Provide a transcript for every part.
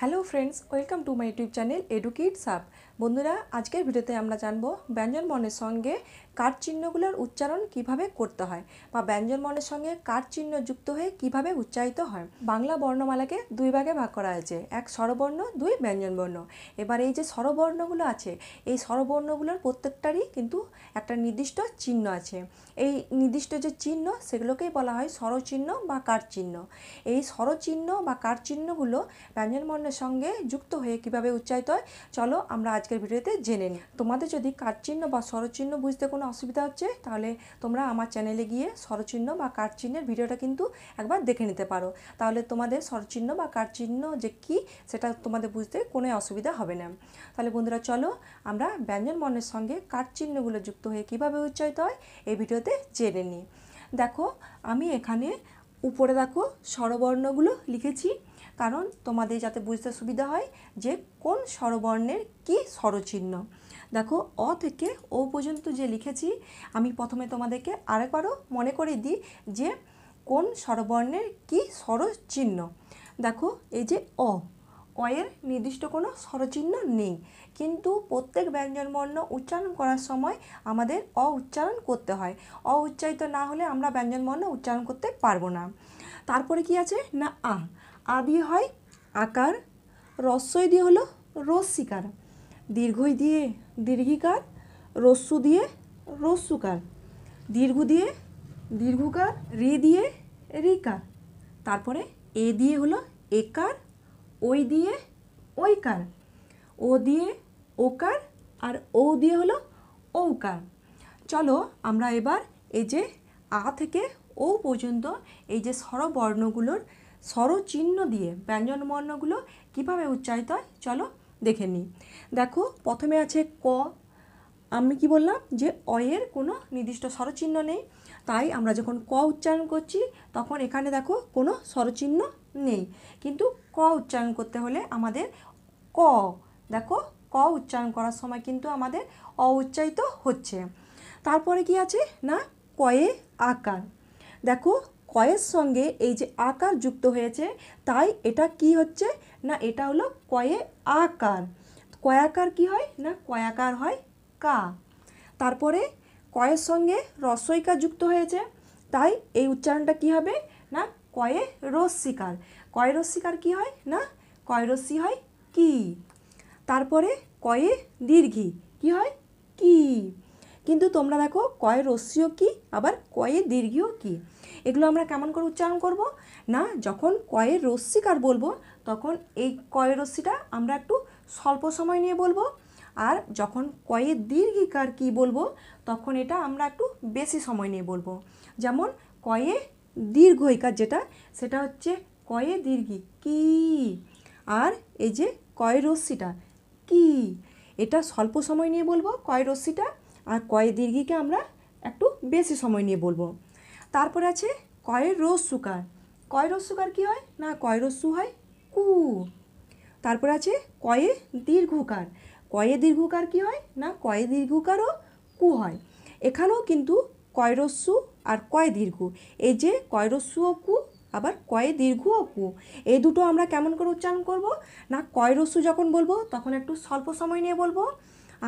hello friends welcome to my YouTube channel Edukit সাব বন্ধুরা আজকের ভিডিওতে আমরা জানবো ব্যঞ্জন বর্ণের সঙ্গে কার চিহ্নগুলোর উচ্চারণ কিভাবে করতে হয় বা ব্যঞ্জনবর্ণের সঙ্গে কার চিহ্ন যুক্ত হয়ে কিভাবে উচ্চারিত হয় বাংলা বর্ণমালাকে দুই ভাগে ভাগ করা হয়েছে এক স্বরবর্ণ দুই ব্যঞ্জনবর্ণ এবার এই যে স্বরবর্ণগুলো আছে এই স্বরবর্ণগুলোর প্রত্যেকটারই কিন্তু একটা নির্দিষ্ট চিহ্ন আছে এই নির্দিষ্ট যে চিহ্ন সেগুলোকেই বলা হয় স্বরচিহ্ন বা চিহ্ন এই স্বরচিহ্ন বা ব্যঞ্জন বর্ণের সঙ্গে যুক্ত হয়ে কিভাবে উচ্চারিত হয় চলো আমরা আজকের ভিডিওতে জেনে নিই তোমাদের যদি চিহ্ন বা স্বরচিহ্ন বুঝতে কোনো অসুবিধা হচ্ছে তাহলে তোমরা আমার চ্যানেলে গিয়ে স্বরচিহ্ন বা কারচিহ্নের ভিডিওটা কিন্তু একবার দেখে নিতে পারো তাহলে তোমাদের স্বরচিহ্ন বা কারচিহ্ন যে কি সেটা তোমাদের বুঝতে কোনো অসুবিধা হবে না তাহলে বন্ধুরা চলো আমরা ব্যঞ্জন বর্ণের সঙ্গে কারচিহ্নগুলো যুক্ত হয়ে কিভাবে উচ্চারিত হয় এই ভিডিওতে জেনে নিই দেখো আমি এখানে উপরে দেখো স্বরবর্ণগুলো লিখেছি কারণ তোমাদের যাতে বুঝতে সুবিধা হয় যে কোন স্বরবর্ণের কি স্বরচিহ্ন দেখো অ থেকে ও পর্যন্ত যে লিখেছি আমি প্রথমে তোমাদেরকে আরেকবারও মনে করে দিই যে কোন স্বরবর্ণের কি চিহ্ন দেখো এই যে অ অয়ের নির্দিষ্ট কোনো স্বরচিহ্ন নেই কিন্তু প্রত্যেক ব্যঞ্জনবর্ণ উচ্চারণ করার সময় আমাদের অ উচ্চারণ করতে হয় অ উচ্চারিত না হলে আমরা ব্যঞ্জনবর্ণ উচ্চারণ করতে পারবো না তারপরে কি আছে না আ আ দিয়ে হয় আকার রস্যই দিয়ে হলো রস্যিকার দীর্ঘই দিয়ে দীর্ঘিকার রস্যু দিয়ে রস্যুকার দীর্ঘ দিয়ে দীর্ঘকার রি দিয়ে রিকার তারপরে এ দিয়ে হলো একার ওই দিয়ে ওইকার ও দিয়ে ওকার আর ও দিয়ে হলো ওকার চলো আমরা এবার এই যে আ থেকে ও পর্যন্ত এই যে স্বরবর্ণগুলোর স্বরচিহ্ন দিয়ে ব্যঞ্জনবর্ণগুলো কীভাবে উচ্চারিত হয় চলো দেখে নিই দেখো প্রথমে আছে ক আমি কি বললাম যে অয়ের কোনো নির্দিষ্ট স্বরচিহ্ন নেই তাই আমরা যখন ক উচ্চারণ করছি তখন এখানে দেখো কোনো স্বরচিহ্ন নেই কিন্তু ক উচ্চারণ করতে হলে আমাদের ক দেখো ক উচ্চারণ করার সময় কিন্তু আমাদের অ উচ্চারিত হচ্ছে তারপরে কি আছে না কয়ে আকার দেখো কয়ের সঙ্গে এই যে আকার যুক্ত হয়েছে তাই এটা কি হচ্ছে না এটা হলো কয়ে আকার কয়াকার কি হয় না কয়াকার হয় কা তারপরে কয়ের সঙ্গে রস্বইকা যুক্ত হয়েছে তাই এই উচ্চারণটা কি হবে না কয়ে রস্মিকার কয় রস্মিকার কি হয় না কয় রস্মি হয় কি তারপরে কয়ে দীর্ঘি কি হয় কি কিন্তু তোমরা দেখো কয় রস্মিও কি আবার কয়ে দীর্ঘিও কী এগুলো আমরা কেমন করে উচ্চারণ করব না যখন কয়ের রশ্মিকার বলবো তখন এই কয়ের রশ্মিটা আমরা একটু স্বল্প সময় নিয়ে বলবো আর যখন কয়ের দীর্ঘিকার কি বলবো তখন এটা আমরা একটু বেশি সময় নিয়ে বলবো যেমন কয়ে দীর্ঘিকার যেটা সেটা হচ্ছে কয়ে দীর্ঘি কি আর এই যে কয় রশ্মিটা কি এটা স্বল্প সময় নিয়ে বলবো কয় রশ্মিটা আর কয় দীর্ঘিকে আমরা একটু বেশি সময় নিয়ে বলবো তারপর আছে কয়ের রোজ সুকার কয় রোজ সুকার কী হয় না কয় সু হয় কু তারপর আছে কয়ে দীর্ঘকার কয়ে দীর্ঘকার কী হয় না কয়ে দীর্ঘকারও কু হয় এখানেও কিন্তু কয়রস্যু আর কয় দীর্ঘ এই যে কয়রস্যু ও কু আবার কয়ে দীর্ঘ ও কু এই দুটো আমরা কেমন করে উচ্চারণ করব না কয়রস্যু যখন বলবো তখন একটু স্বল্প সময় নিয়ে বলবো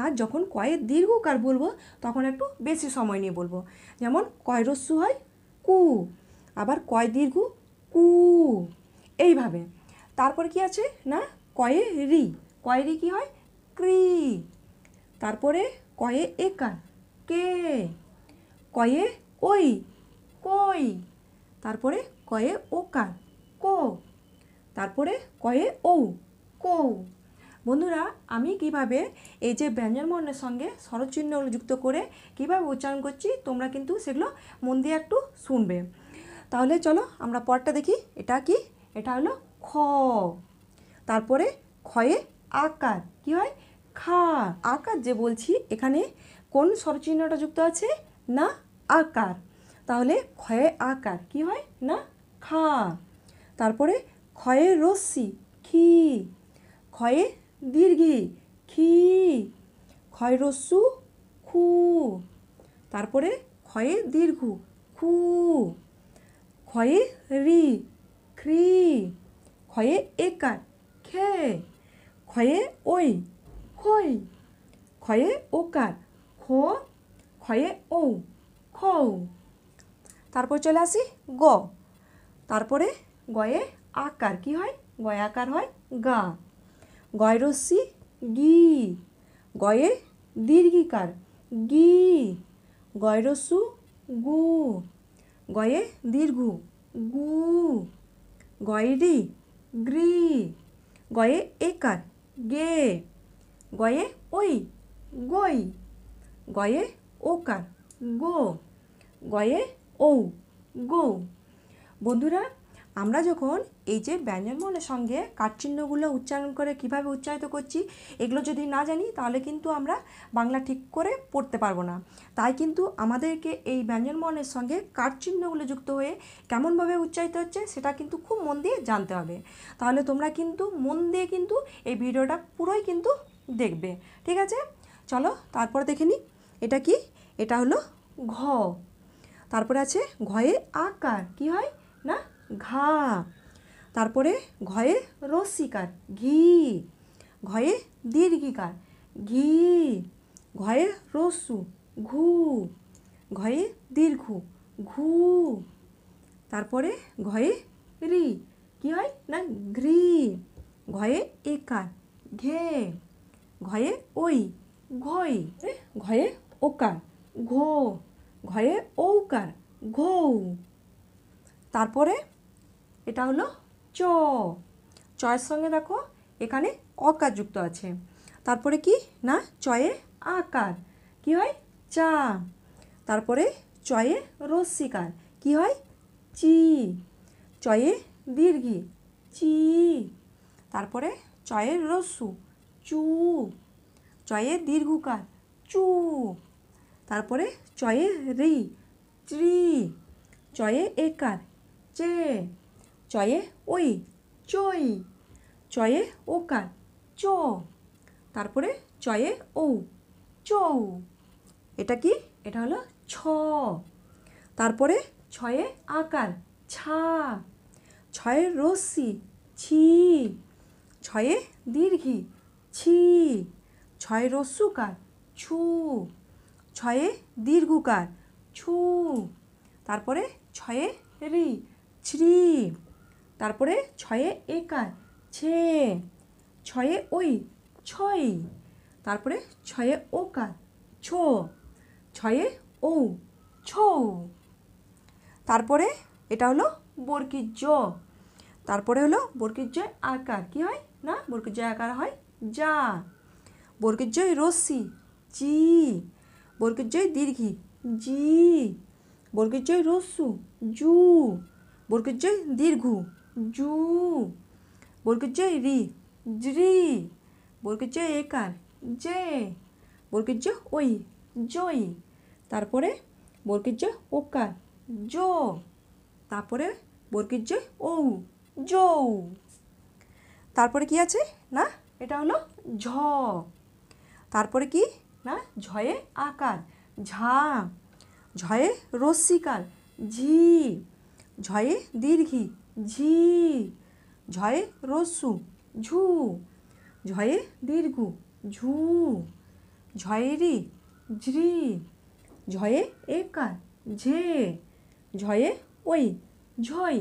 আর যখন কয়ে দীর্ঘকার বলবো তখন একটু বেশি সময় নিয়ে বলবো যেমন কয়রস্যু হয় কু আবার কয় দীর্ঘ কু এইভাবে তারপর কি আছে না কয়ে রি কয়ে রি কী হয় ক্রি তারপরে কয়ে একা কে কয়ে ওই কই তারপরে কয়ে ওকার কো তারপরে কয়ে ও কৌ বন্ধুরা আমি কিভাবে এই যে ব্যঞ্জনবর্ণের সঙ্গে স্বরচিহ্ন যুক্ত করে কিভাবে উচ্চারণ করছি তোমরা কিন্তু সেগুলো মন দিয়ে একটু শুনবে তাহলে চলো আমরা পরটা দেখি এটা কি এটা হলো খ তারপরে খয়ে আকার কি হয় খা আকার যে বলছি এখানে কোন স্বরচিহ্নটা যুক্ত আছে না আকার তাহলে ক্ষয়ে আকার কি হয় না খা তারপরে ক্ষয়ে রশ্মি খি ক্ষয়ে দীর্ঘি খি ক্ষয়রস্যু খু তারপরে ক্ষয়ে দীর্ঘ খু ক্ষয়ে রি খ্রি ক্ষয়ে একার খে ক্ষয়ে ওই খই ক্ষয়ে ওকার খ ক্ষয়ে ও খ তারপর চলে আসি গ তারপরে গয়ে আকার কি হয় গয়াকার হয় গা গয়রস্যি গি গয়ে দীর্ঘিকার গি গয়রস্যু গু গয়ে দীর্ঘ গু গয়রি গ্রি গয়ে একার গে গয়ে ওই গই গয়ে ওকার গো গয়ে ও গো বন্ধুরা আমরা যখন এই যে ব্যঞ্জনবর্ণের সঙ্গে কাঠচিহ্নগুলো উচ্চারণ করে কিভাবে উচ্চারিত করছি এগুলো যদি না জানি তাহলে কিন্তু আমরা বাংলা ঠিক করে পড়তে পারবো না তাই কিন্তু আমাদেরকে এই ব্যঞ্জনবর্ণের সঙ্গে কাঠচিহ্নগুলো যুক্ত হয়ে কেমনভাবে উচ্চারিত হচ্ছে সেটা কিন্তু খুব মন দিয়ে জানতে হবে তাহলে তোমরা কিন্তু মন দিয়ে কিন্তু এই ভিডিওটা পুরোই কিন্তু দেখবে ঠিক আছে চলো তারপর দেখে নিই এটা কি এটা হলো ঘ তারপরে আছে ঘয়ে আকার কি হয় ঘা তারপরে ঘয়ে রসিকার ঘি ঘয়ে দীর্ঘিকার ঘি ঘয়ে রসু ঘু ঘয়ে দীর্ঘু ঘু তারপরে ঘয়ে রি কি হয় না ঘ্রি ঘয়ে একার ঘে ঘয়ে ওই ঘই ঘয়ে ওকার ঘো ঘয়ে ঔকার ঘৌ তারপরে এটা হলো চ চয়ের সঙ্গে দেখো এখানে অকার যুক্ত আছে তারপরে কি না চয়ে আকার কি হয় চা তারপরে চয়ে রস্যিকার কি হয় চি চয়ে দীর্ঘি চি তারপরে চয়ে রসু চু চয়ে দীর্ঘকার চু তারপরে চয়ে রি ত্রি চয়ে একার চে চয়ে ওই চই চয়ে ওকার চ তারপরে চয়ে ও চৌ এটা কি এটা হলো ছ তারপরে ছয়ে আকার ছা ছয়ে রশ্মি ছি ছয়ে দীর্ঘি ছি ছয়ে রস্যুকার ছু ছয়ে দীর্ঘকার ছু তারপরে ছয়ে রি শ্রী তারপরে ছয়ে একার ছে ছয়ে ওই ছয় তারপরে ছয়ে ওকার ছো ছয়ে ও ছৌ তারপরে এটা হলো বর্কির জ তারপরে হলো বর্কির জয় আকার কি হয় না বর্কির আকার হয় যা বর্গের জয় রসি জি বর্গের জয় দীর্ঘি জি বর্গের জয় রসু জু বর্গের জয় জু बोल জে রি জি ज्री জে এ কার একার জয় জ के ওই জয় তারপরে बोल জ ওকার জো তারপরে बोल জ ঔ ও জৌ তারপরে কি আছে না এটা হলো ঝ তারপরে কি না ঝয়ে আকার ঝা ঝয়ে রশ্মিকাল ঝি ঝয়ে দীর্ঘী ঝি ঝয়ে রসু ঝু ঝয়ে দীর্ঘু ঝু ঝয়েরি ঝ্রি ঝয়ে একার ঝে ঝয়ে ওই ঝয়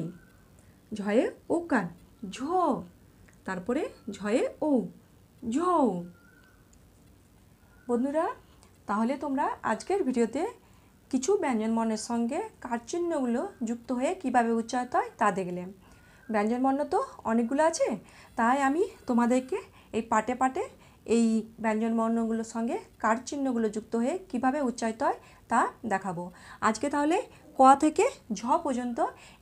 ঝয়ে ওকার ঝ তারপরে ঝয়ে ও ঝ বন্ধুরা তাহলে তোমরা আজকের ভিডিওতে কিছু ব্যঞ্জনবর্ণের সঙ্গে কারচিহ্নগুলো যুক্ত হয়ে কিভাবে উচ্চারিত হয় তা দেখলে ব্যঞ্জনবর্ণ তো অনেকগুলো আছে তাই আমি তোমাদেরকে এই পাটে পাটে এই ব্যঞ্জনবর্ণগুলোর সঙ্গে কারচিহ্নগুলো যুক্ত হয়ে কিভাবে উচ্চারিত হয় তা দেখাবো আজকে তাহলে ক থেকে ঝ পর্যন্ত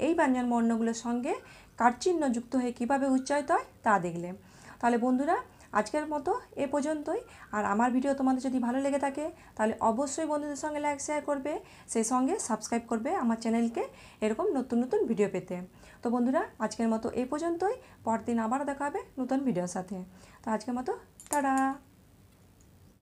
এই ব্যঞ্জনবর্ণগুলোর সঙ্গে কারচিহ্ন যুক্ত হয়ে কিভাবে উচ্চারিত হয় তা দেখলে তাহলে বন্ধুরা আজকের মতো এ পর্যন্তই আর আমার ভিডিও তোমাদের যদি ভালো লেগে থাকে তাহলে অবশ্যই বন্ধুদের সঙ্গে লাইক শেয়ার করবে সেই সঙ্গে সাবস্ক্রাইব করবে আমার চ্যানেলকে এরকম নতুন নতুন ভিডিও পেতে তো বন্ধুরা আজকের মতো এ পর্যন্তই পরদিন আবার দেখা হবে নতুন ভিডিওর সাথে তো আজকের মতো টাটা